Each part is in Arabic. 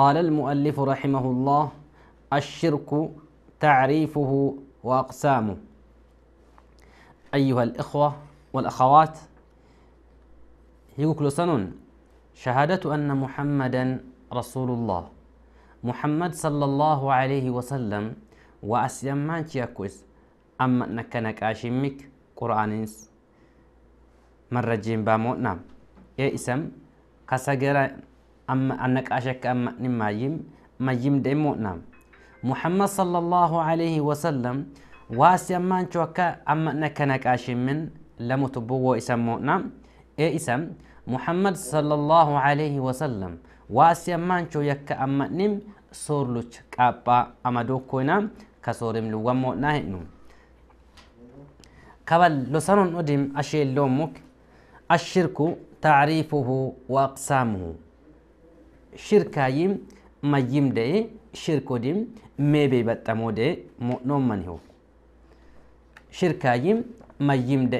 قال المؤلف رحمه الله الشرك تعريفه وأقسامه أيها الإخوة والأخوات يقول سنون شهادة أن محمدا رسول الله محمد صلى الله عليه وسلم واسلم وأسلمان تيكوز أما انك أشمك قران مرجين جيم باموتنا نعم. يا اسم كسجران አነቃሸ ከማይም መይም ደሞ ና ሙሐመድ ሰለላሁ ዐለይሂ ወሰለም ዋስያማንቾ ከ አመነ ከነቃሽ ምን ለሙትብዎ ኢሰሞና ኤኢሰም ሙሐመድ ሰለላሁ ዐለይሂ ወሰለም ዋስያማንቾ የከ አመኒም ሶርሉች ቃጳ አመዶኮና ከሶርም ልወሞና ሄኑ ከበል ሎሰኖን ኦዲም አሼሎሙክ አሽርኩ ታዕሪፉሁ ወአቅሳሙሁ ሽርካይም መይም ደ ሽርኮዲም ሜቤ በጠሞ ደ ሞኖመን ሆ ሽርካይም መይም ደ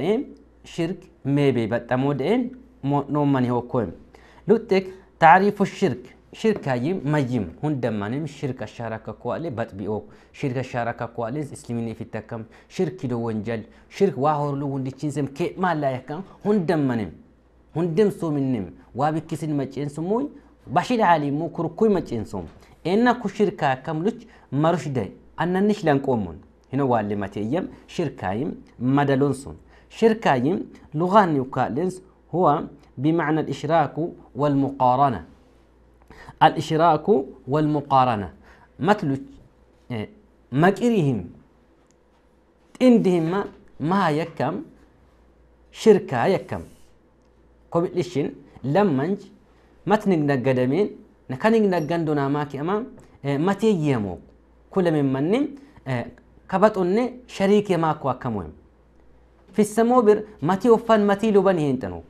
ሽርክ ሜቤ በጠሞ ደ ሞኖመን ሆ ኮ ሉጤክ ታሪፉ ሽርክ ሽርካይም መይም ሁንደማንም ሽርክ አሻራካ ኳሌ በጥቢኦ ሽርክ አሻራካ ኳሌ እስልምና ፊተከም ሽርክ ዶ ወንጀል ሽርክ ዋሆርሉ ሁንዲችን ስም ኬማላ ያካ ሁንደማንም ሁንድም ሱምንም ዋቢክስን መጭን ስሙይ بشيد علي مو كركوي ما إن كشركة كملش مرشدة أن نشلان كومون هنا واللي ما تيجي شركايم مدلونسون شركايم لغة نيوكالنس هو بمعنى الإشراك والمقارنة الإشراك والمقارنة مثل مكرهم إيه، عندهم ما, ما يكم شركة يكم قبل لشين لمنج دونا اما من matning naggadameen kaning naggan donamaa ki'amaa matee yemoo kulamin هنتنو kabaxonne shariik yemaa ko akkamuhem fissamoo bir matii uffan matii luban hinxanu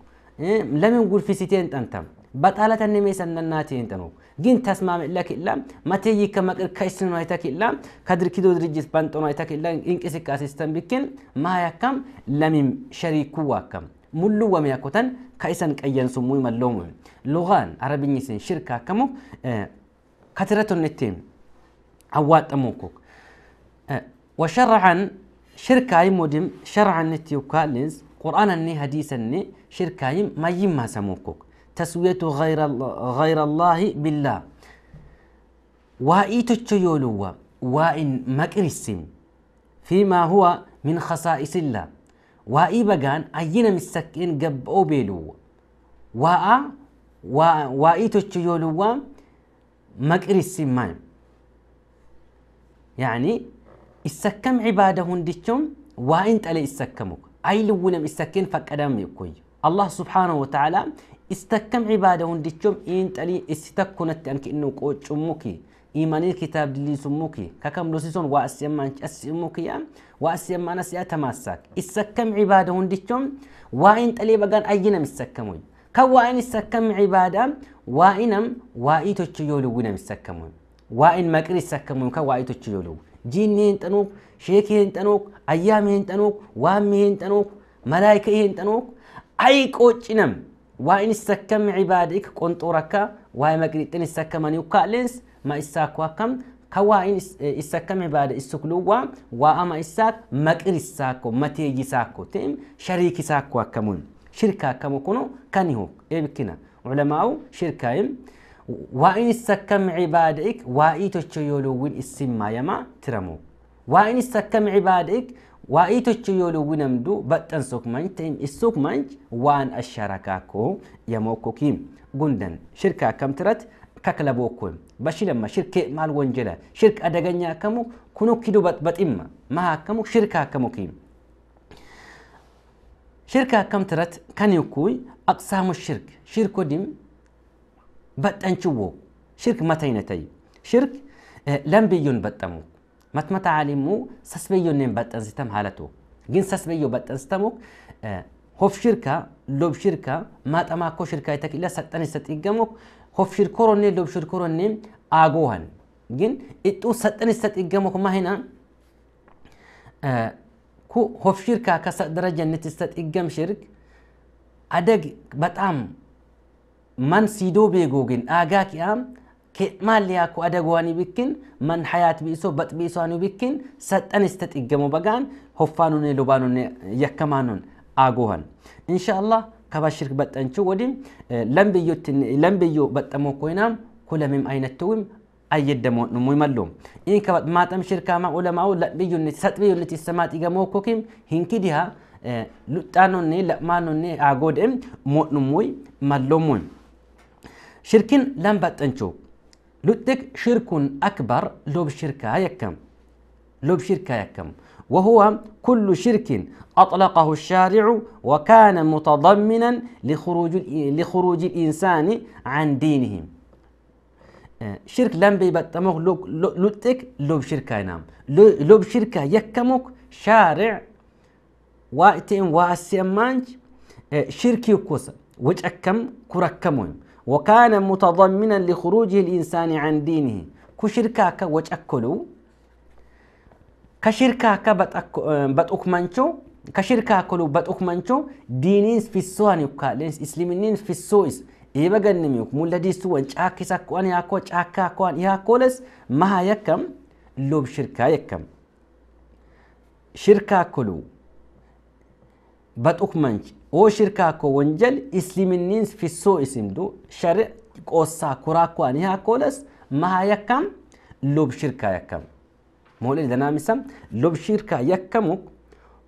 lamin gulfisitee hinxantam baxaalatan nimeesan nannaati hinxanu ግን ተስማም ለክላ መቴይ ከመቅር ከእስን አይተክላ ከድርኪዶ ድርጅት በንጦ አይተክላ እንቅስቃሴ ስተን ما ማያካም ለሚም ሸሪኩ ዋካም ملو وميكوتن كايسن كايان سموي ملوم لغان عربي نيسن شركة كمو اه كترتو نتيم عوات اموكوك اه وشرعا شركة اي موديم شرعا نتيو كالنز قرآن ني هديسا ني شركة اي ما يما سموكوك تسوية غير, غير الله بالله وايتو تشيولو وان مكرسيم فيما هو من خصائص الله واي بقان اينا مسكين قب او بيلو واا واي تشيولوا لو السمان يعني السكم عباده هندتشم وان تلي السكمك اي لونم السكين فقدم يكوي الله سبحانه وتعالى استكم عباده هندتشم انت تلي استكنت انك يعني انه قوچموكي إيماني كتاب دلي سموكي ككم لوسيسون وأسيما أسيموكي وأسيما نسيا تماسك السكم عبادة هنديتهم وإن تلي بقان أينا مستكمون كوائن السكم عبادة وإنم وإيتو تشيولو ونم السكمون وإن مكر السكمون كوائتو تشيولو جيني هنتنوك شيكي هنتنوك أيامي هنتنوك وامي هنتنوك ملايكي هنتنوك أي قوتشنم وإن السكم عبادك كنت أركا وإن مكر السكمني وكالنس ما إساك وكم كوا إن إيه، إساك كم بعد إسكلوا وأما إساك مكر إساكو متيج إساكو تيم شريك إساك وكمون شركة كم كنوا كانيو إيه بكنا علماء شركة وإن إساك كم عبادك وإيتو تشيولوين إسمى يما ترمو وإن إساك كم عبادك وإيتو يولو نمدو بطن سوك مانج تيم السوك مانج وان الشركاكو يموكو كيم قندن شركة كم ترت kakla bookkoem bashilama shirke maal wanjela shirk adaganya kamu kuno kidu baximma maha kamu shirka kamu kim shirka kam tarat kan yukuy aqsamu shirk shirko dim baxanchiwo shirk mataynatay shirk lambiyyon baxamu matmata alimu sasbeyyonnen baxansitam halato ግን ሰስበዮ በጠንስተሞ ሆፍ ሽርካ ሎብ ሽርካ ማጠማኮ ሽርካ ይተክላ ሰጠን ሰጥ ይገሞክ hoffirkoronne lobshirkoronne aagoohan ግን እጡ ሰጠን ሰጥ ይገሞክ ማህና ኩ ሆፍሽርካ ከሰጥ ደረጃ ንትሰጥ ይገም ሽርክ አደግ በጣም ማን ሲዶ ቤጎ ግን አጋ ኪያም ከማል ያኩ አደጓኒ ቢክን ማን ሐያት ቢሶ በጥ ቢሶኒ ቢክን ሰጠን ስተጥ ይገሞ በጋን ሆፋኑን ሎባኑን የከማኑን አጎሃን ኢንሻአላህ ከባሽርክ በጠንቹ ወዲም ለምብዮ በጠሞ ኮይና ኩለምም አይነትውም አየደሞ ሙ ይመሉ ይህ ከማጠም ሽርካማ ኡለማው ለብዩነት ሰጥብዩነት ይሰማጥ ይገሞኮኪም ሂንኪዲሃ ሉጣኖኒ ለማኖኒ አጎድም ሞጥኑሙይ መሎሙይ ሽርኪን በጠንቹ ሉጥቅ ሽርኩን አክበር ሎብ ሽርካ የከም ሎብ ሽርካ የከም وهو كل شرك أطلقه الشارع وكان متضمنا لخروج لخروج الإنسان عن دينه أه، شرك لم بيبتمغ لتك لب شركة نام لب شركة يكمك شارع وقتين واسيمانج أه، شركي كوسا وجأكم كركمهم وكان متضمنا لخروجه الإنسان عن دينه كشركاك وجأكلوا ከሽርካ በጡክመንቾ ከሽርካ ኮሉ በጡክመንቾ ዲኒን ፊሶን ዩካሌንስ እስልምኒን ፊሶይስ ኢበገንም ዩክ ሙለዲሱ ወን ጫኪሳ ኮን ያኮ ጫካ ኮን ያኮለስ መሃ የከም ሎብ ሽርካ የከም ሽርካ ኮሉ በጡክመንች ኦ ሽርካ ኮ ወንጀል እስልምኒን ፊሶይስ እንዱ ሸር ቆሳ ኩራ ኮን ያኮለስ መሃ የከም ሎብ ሽርካ የከም مولي دنامسم لب شركة يكمك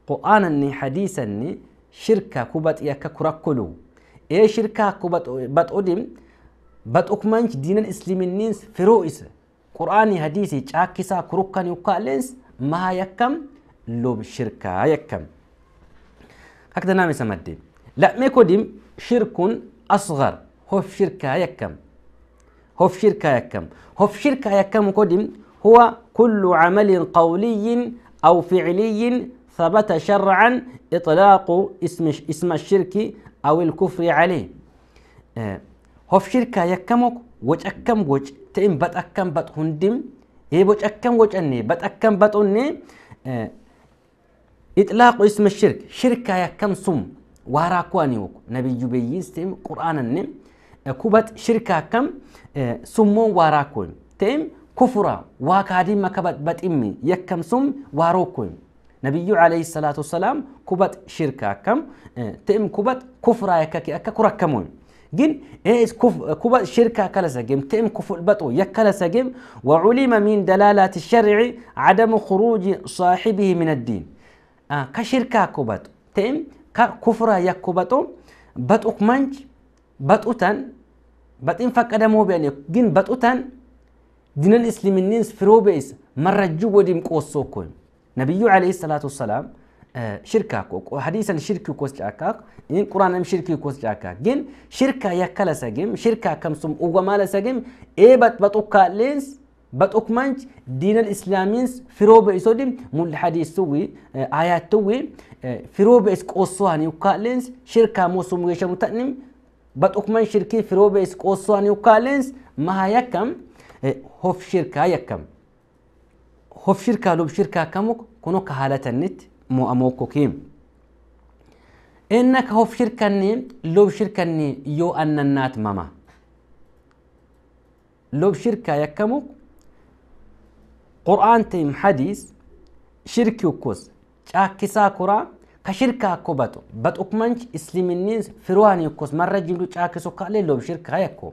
قرآن ني حديثا ني شركة كوبات يك كركلو إيه شركة كوبات بات أديم بات أكمنش دين الإسلام النينس في فروئس قرآن حديثي تشاكسا كركان يقالنس ما يكم لب شركة يكم هكذا نامي سمدي لا ما ديم شرك أصغر هو في شركة يكم هو في شركة يكم هو في شركة يكم كوديم هو كل عمل قولي أو فعلي ثبت شرعا إطلاق اسم اسم الشرك أو الكفر عليه هف آه، شركة يكمك وجأكم وج تئم بتأكم بتهندم هي أكم وجه إيه، أني بات أكم بات أني آه، إطلاق اسم الشرك شركة يكم سم واراكواني وك نبي جبيس تئم قرآن النم كوبات شركة كم آه، سمو واراكون تئم كفرة واكادي ما كبت بتئمي يكم سم واروكوين نبي عليه الصلاة والسلام كبت شركة كم إيه، تئم كبت كفرة يككي أكا كركمون جن إيه كف كبت شركة كلا سجيم تئم كفر بتو يكلا سجيم وعلم من دلالات الشرع عدم خروج صاحبه من الدين آه كشركة كبت تئم ككفرة يكبتو بتو منج بتو تن بتئم فكدا مو جن بتو دين الإسلاميين سفرو بيس مرة جوا ديم قوسو كون نبيو عليه الصلاة والسلام آه شركة كوك وحديث الشركة كوس جاكاك إن قرآن أم شركة كوس جاكاك جن شركة يكلا سجيم شركة كم سوم سم وجمال سجيم إيه بات بتوكا لينس بتوك منج دين الإسلاميين سفرو بيسو ديم مول الحديث سوي آه، آيات توي آه فرو بيس قوسو هني وكالينس شركة موسم ويشمو تأنم بتوك من شركة فرو بيس قوسو هني وكالينس ما هيكم هوف شركة يكم هوف شركة لوب شركة كمك كنو كهالة النت مو أموكو كيم إنك هوف شركة لوب شركة يو أن النات ماما لوب شركة يكمك قرآن تيم حديث شركي وكوز تشاكسا كرا كشركة كوباتو بات أكمنش إسلامينيز فرواني وكوز مرة جمدو تشاكسو كالي لوب شركة يكو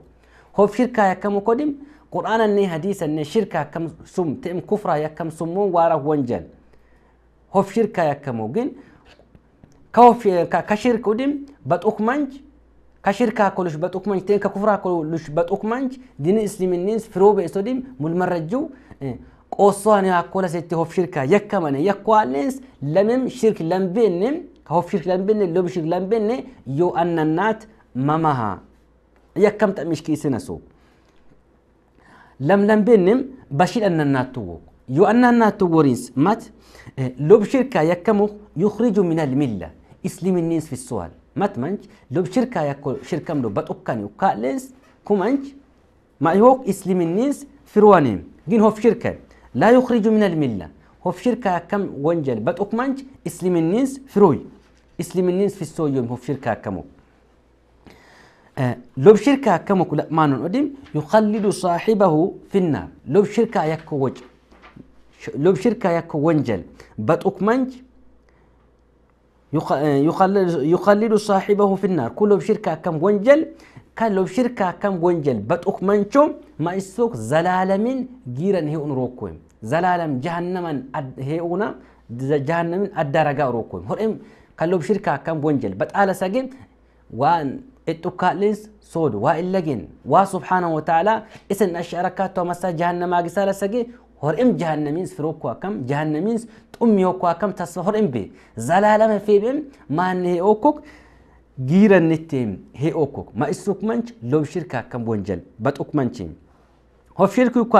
هوف شركة يكمو كودم قرآن ني حديث ني شركة كم سم تم كفرة يا كم سمون وارا ونجل هو في شركة يا كم وجن كوف كشرك ودم بتوك منج كشركة كلش بتوك منج تين ككفرة كلش بتوك منج دين الإسلام الناس فروب استوديم مول مرجو إيه. قصان يا كولا ستي هو في شركة يا كمان يا كوالنس لمم شرك لم بينم هو في شرك لم بين لو بشرك لم بين يو أن النات ممها يا كم تأمشكي سنسو لم لم بينم بشيل أن الناتوق يو أن الناتورينس مات إيه، لو شركة يكمو يخرج من الملة إسلم النينس في السؤال مات منج لو شركة يكو شركة ملو بتوكان يوكالنس كومانج ما يوك إسلم النينس في روانيم جين هو في شركة لا يخرج من الملة هو في شركة كم ونجل بات منج إسلم النينس في روي إسلم النينس في يوم هو في شركة كمو لب شركة كما كلا ما نقدم يخلد صاحبه في النار لب شركة يكو وجه لب شركة يكو ونجل بتوك منج يخلد يخلد صاحبه في النار كل لب شركة كم ونجل كان لب شركة كم ونجل بتوك منشوم ما يسوق زلالمين جيرا هي روكوين زلالم جهنما هيونا جهنم الدرجة روكوين هرم كان لب شركة كم ونجل بتقال ساجين وان اتوكا لنس صود وا اللجن وا سبحانه وتعالى اسن الشركات ومسا جهنم اجسال سجي هور ام جهنمينس فروكوا كم جهنمينس تميوكوا كم تسهر ام بي زلاله ما في بم ما ني اوكوك غير النتيم هي اوكوك ما اسوك منش لو شركه كم بونجل بتوك منش هو شركه كو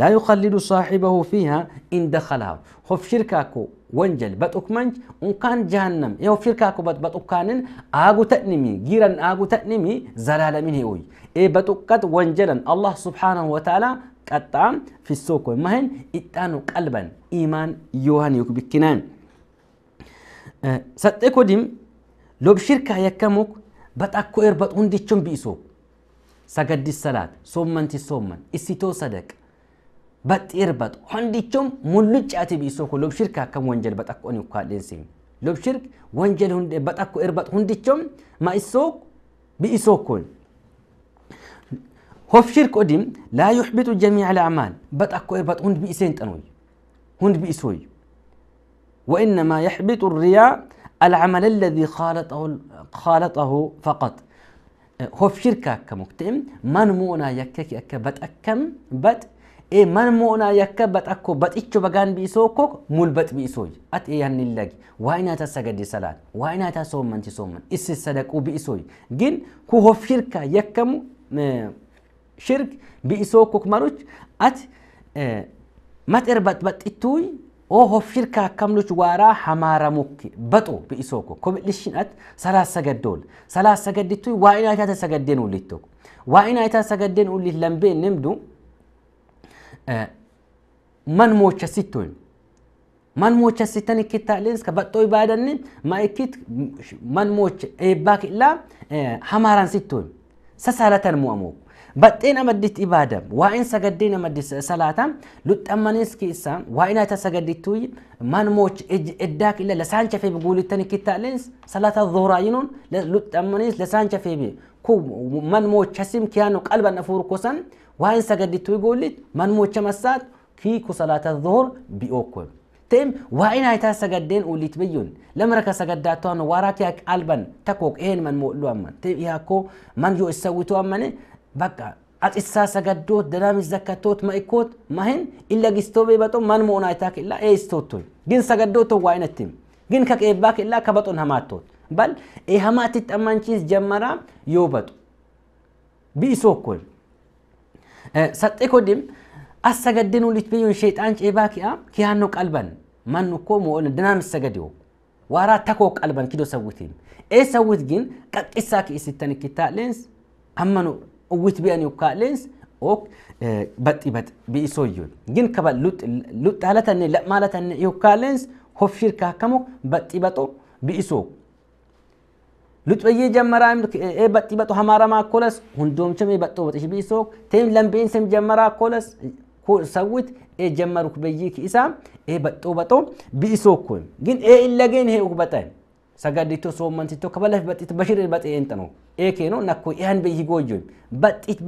لا يخلد صاحبه فيها ان دخلها هو شركه كو ونجل باتوكمانج ان كان جهنم يو فيركاكو بات باتوكانن اغو تنمي جيران اغو تنمي زلال من هوي اي باتوكات ونجلا الله سبحانه وتعالى قطام في السوق مهن اتانو قلبا ايمان يوهان يوك بكنان أه ستكو ديم لو بشركا يكاموك باتاكو اير باتون ديشون بيسو سقد الصلاة سومن تي اسيتو صدق بطير بط هنديچوم مولچاتي بيسو كو لوب شركا كم وانجل بطاكو اني كادنسيم لوب شرك وانجل هند بات أكو إربات هندي توم ما يسو بيسو كون هوف شرك قديم لا يحبط جميع الاعمال بات أكو إربات هند بيسين تنوي هند بيسوي وانما يحبط الرياء العمل الذي خالطه خالطه فقط هوف شركا كمكتم من مونا يكك يك بطكم بط e man mona yakka batakko baticho bagan biso ko mulbat biso at e yanin lagi waina ta sagadi salat waina ta somman ti somman issi sadaqu biso gin ku hofirka yakkamu shirk biso ko maruch at mater bat batitu o hofirka kamluch wara hamara mukki batu biso ko ko lishin at salat sagadol salat sagaditu waina ta sagadden ulitto waina ta sagadden ulit lambe nimdu man moochasittuin man moochasitan ikkittaalins ka baxxoo ibaadanni ma ikkit man mooch eebbaa ki'laa hamaaraan sittuin sasalatan mu'amu baxxee namaddit ibaada waa'in sagaddee namaddit salaata luxxammanis kiissa waa'in ayta sagaddittuy man mooch eddaa ki'la lasaan chafeebi guulittan ikkittaalins salaata dhuraa yinuun luxxammanis lasaan chafeebi kun manmocha sim kiyaano qalban afuur kosan waan sagadittu igoollit manmocha massaat kiiku salaata dhuhur bi'ookkon teem waa'in hayitaa sagaddeen ulit biyyun lam raka sagaddaattu hano waaraa kiyaa qalban takook een man moodhu amman teem ihaakko man yoo isawwitu ammane bakka አጢሳ ሰገዶት ደዳም ይዘከቶት መእኮት ማህን ኢለ ጊስቶ ቤበጦ ማን መሆን አይታክላ ኤስቶቱን ግን ሰገዶቶ ዋይነትም ግን ከቄባ ክላ ከበጦን ሀማቶት bal ee hamaatitti ammanchiis jammaraa yoo batu bi'isookkoon saxxee kodiim as sagaddeen ulit biyyuun sheexaan ceebaa ki'a kiyaannoo qalban mannu koo mo'oon dinaamis sagadiyoo waaraa takoo qalban kidoo sawwitiin ee sawwit gin qaqqisaa ki'isittan kittaaleen ammanu uwwit bi'an yukkaaleens ok baxxi baxxi bi'isoyyoon gin kaba luxxaalatanne lammaalatanne yukkaaleens hof shirkaa kamo baxxi baxoo bi'isoo luxbayyee jammaraa ee baxxii baxu hamaaramaa kolas hundoomchame baxxoo baxi shibiisoo teem lambeen sem jammaraa kolas sawit ee jammaruk bayyii ki isaa ee baxxoo baxoo bi'isoo koyim gin ee illageen hee ukbatayim sagadito sommantito kabala baxit bashir baxi entano eke no nakko ihan be higojoy baxit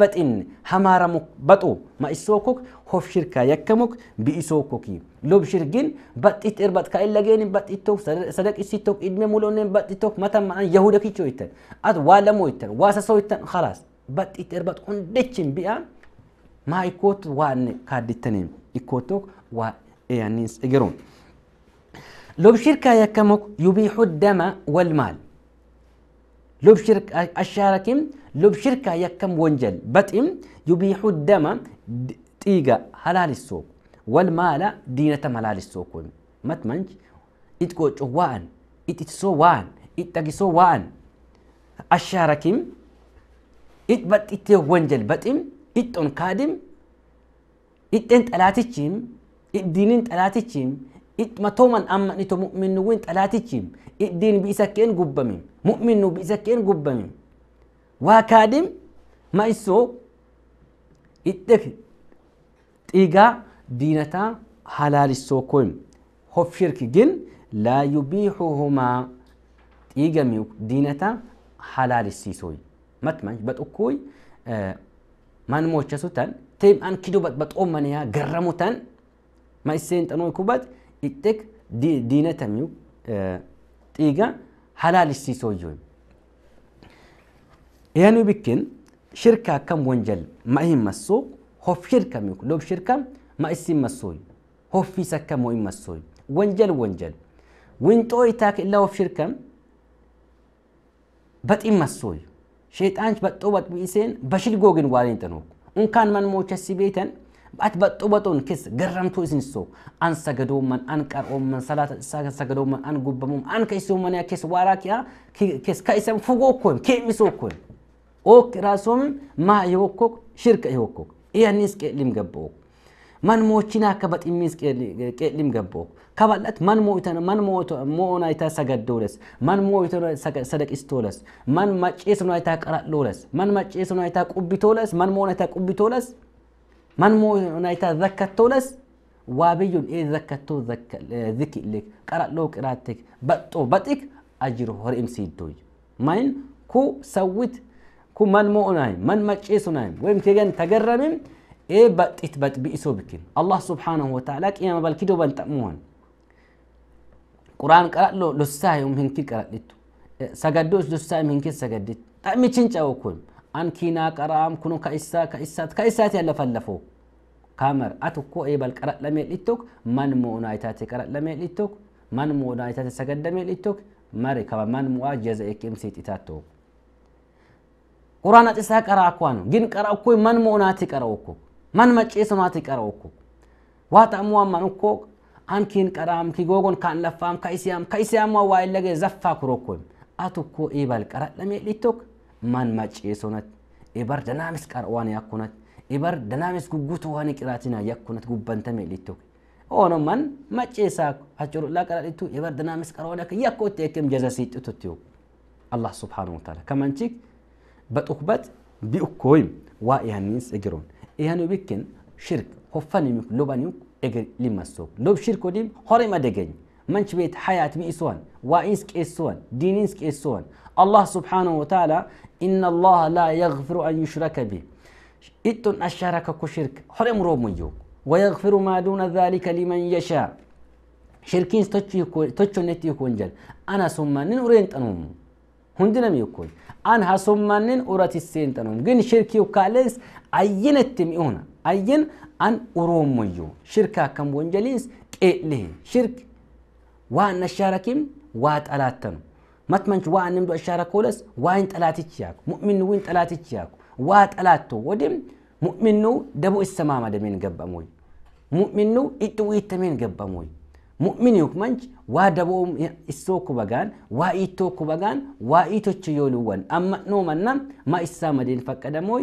hamara mu batu ma isokok hof shirka yakamuk bi isokoki lob shirgin baxit erbat ka illagen baxito sadaq isitok idme mulon mulonen baxitok mata ma yahuda ki itan at wala mo itan wasa so itan khalas baxit erbat kondechin bi'a ma ikot wan kaditanim ikotok wa e anis egeron لو بشركة يكمك يبيح الدم والمال لو بشركة الشاركم لو بشركة يكم ونجل بتم يبيح الدم تيجا حلال السوق والمال دينة حلال السوق ما تمنج اتكو جوان اتتسو وان اتقسو وان الشاركم اتبت ات ونجل بتئم اتون كادم اتن تلاتيشم اتدينين تلاتيشم إت إتما تومن أما نتو مؤمن وين تلاتيشيم الدين بيسكين قبميم مؤمن بيسكين قبميم واكادم ما إسو إتك تيجا دينتا حلال السوكوين هو شرك جن لا يبيحهما تيجا دينتا حلال السيسوي متمنش بتأكوي آه من موجسوتن تيم أن كدو بتقوم منيا جرموتن ما إسين تنوي كوبات ديتك حلال يعني itteg diinatamiu xiiga halaalissii soyyoon yanu bikkin shirka akkam wanjal ma hin massoo hof shirkamiu lob shirkam ma isin massooy ونجل akkam mo hin massooy ወንጀል ወንጀል ውንጦ ይታክ مسوي ሽርከም በጢም መሶይ ሸይጣንች بشيل جوجن በሽልጎ ግን ዋሌን ጥኖ እንካን መንሞቸ ሲቤተን Atbattu batuun keessa garramtuu isinsoo an sagadooman an qarooman salaata sagadooman an gubbamuun an keessummanaa keessa waaraa kiyaa keessa ka isan fugoo koon keemisoo koon. Ok raasoomin maa yookok shirka yookok iyanis qeellim gabbook. من موچنا كبت إميس كلم جبوك كبلت من موتنا من موت مونا يتا سجد دولس من موتنا صدق استولس من ما اسمنا يتا قرأ دولس من ما اسمنا يتا قبي تولس من مونا يتا قبي تولس من منمو نايتا وابي وابيون إيه ذكتو ذك إيه ذكي لك قرأ لو قراتك بطو بطك أجره هرئم دوي ماين كو سويت كو من مو ناي من ما تشيس ناي ويم تيغن تقرمم إيه بطت بط بئسو بكين الله سبحانه وتعالى قيام بالكدو بنتمون قرآن قرأ له لسا يوم هنكي قرأ لتو إيه سجدوش لسا يوم هنكي سجدت تأمي تشنجا وكوين አንኪና ቀራም ኩኑ ከእሳ ከእሳት ከእሳት ያለፈለፎ ካመር አትኮ ኤበል ቀረለሜ ሊቶክ ማን ሞኡና አይታቴ ቀረለሜ ሊቶክ ማን ሞኡና አይታቴ ሰገደሜ ሊቶክ መሪ ከባ ማን ሞአ ጀዘኤ ቂምሲት ኢታቶ ቁርአን አጭሳ ቀራ አኳኑ ግን ቀራ እኮ ማን ሞኡናት ቀረው እኮ ማን መጬሶናት ቀረው እኮ ዋጣሙ አማን እኮ አንኪን ቀራም ኪጎጎን ካን ለፋም ከእስያም ዋይለገ ዘፋ ኩሮኮን አትኮ ኤበል ቀረለሜ ሊቶክ ማን ማጭ የሶነት ኤበር ደናሚስ ቀርዋን ያኩነት ኤበር ደናሚስ ጉጉቱ ዋን ቅራቲና ያኩነት ጉበንተሜ ሊቱ ኦኖማን መጬሳ አጭሩ ላቀላሊቱ ኤበር ደናሚስ ቀርዋን ያክ ያኮት የከም ጀዛ ሲጥቱትዩ አላህ ሱብሓነሁ ወተዓላ ከመንቺክ በጡክበት ቢኡኮይም ዋ ኢያኒስ እግሮን ኢያኑ ቢክን ሽርክ ሆፈን ይምክ ሎባን እግር ሊመሶብ ሎብ ሽርክ ወዲም ሆሬ መደገኝ መንች ቤት ሀያት ቢኢስዋን ዋኢንስ ቄስዋን ዲኒንስ ቄስዋን Allah subhanahu wa ta'ala inna Allah la yaghfiru an yushraka bih ittun asharakaku shirk horem romuyyuu ويغفر ما دون ذلك لمن يشاء شركين تتشو نتي يكون جل أنا سمانين أرين تنوم هندنا يكون أنا سمانين أرات السين تنوم جن شركي وكاليس أين التمئون أين أن أروميو شركا كم ونجليس إيه ليه شرك وأن الشاركين وات ألاتنو matmanch waan nimdo ashara koles waayin xalaatichi yaaku mu'minnu wiin xalaatichi yaaku waa xalaatto wodim mu'minnu dabu issamaamadameen gabbamoy mu'minnu itti wiittameen gabbamoy mu'min yuk manch waa daboo issoo kubagaan waa iittoo kubagaan waa iitocha yooluwwan amma noomanna ma issaa madeen faqqadamoy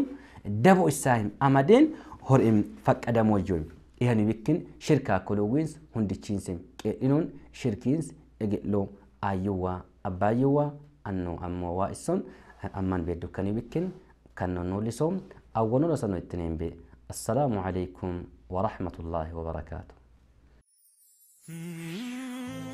dabo isaa him amadeen hor im faqqadamoo joy ihani bikkin shirkaa kolowwiins hundichiinsim qeedhinoon shirkiins ege'loo ayyuwaa أبايوا أنو أمو وايسون أمان بيدو كاني بكين كانو نوليسوم أو نولسانو التنين بي السلام عليكم ورحمة الله وبركاته 嗯。